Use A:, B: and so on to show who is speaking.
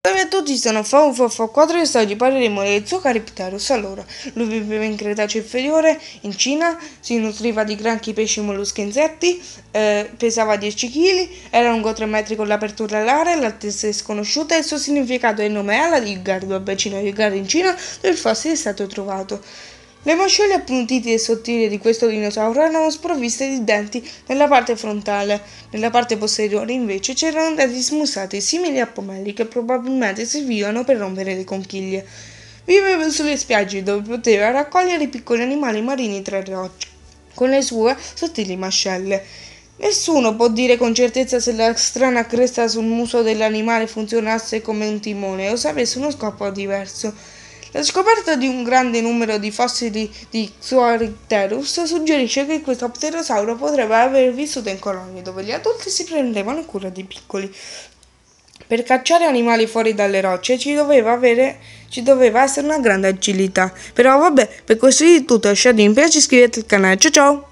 A: Salve a tutti, sono FaunFoFo4 e oggi parleremo del suo Zuccaripterus. Allora, lui viveva in Cretaceo inferiore, in Cina, si nutriva di granchi, pesci, molluschi e insetti, eh, pesava 10 kg, era lungo 3 metri con l'apertura alare, l'altezza è sconosciuta e il suo significato è il nome ala di Gardo, bacino a Yugardo in Cina, dove il fossile è stato trovato. Le mascelle appuntite e sottili di questo dinosauro erano sprovviste di denti nella parte frontale, nella parte posteriore invece c'erano denti smussati simili a pomelli che probabilmente servivano per rompere le conchiglie. Viveva sulle spiagge dove poteva raccogliere i piccoli animali marini tra le rocce, con le sue sottili mascelle. Nessuno può dire con certezza se la strana cresta sul muso dell'animale funzionasse come un timone o se avesse uno scopo diverso. La scoperta di un grande numero di fossili di Xoaricterus suggerisce che questo pterosauro potrebbe aver vissuto in colonie dove gli adulti si prendevano cura dei piccoli. Per cacciare animali fuori dalle rocce ci doveva, avere, ci doveva essere una grande agilità. Però vabbè, per questo è tutto, lasciate un piace e iscrivetevi al canale. Ciao ciao!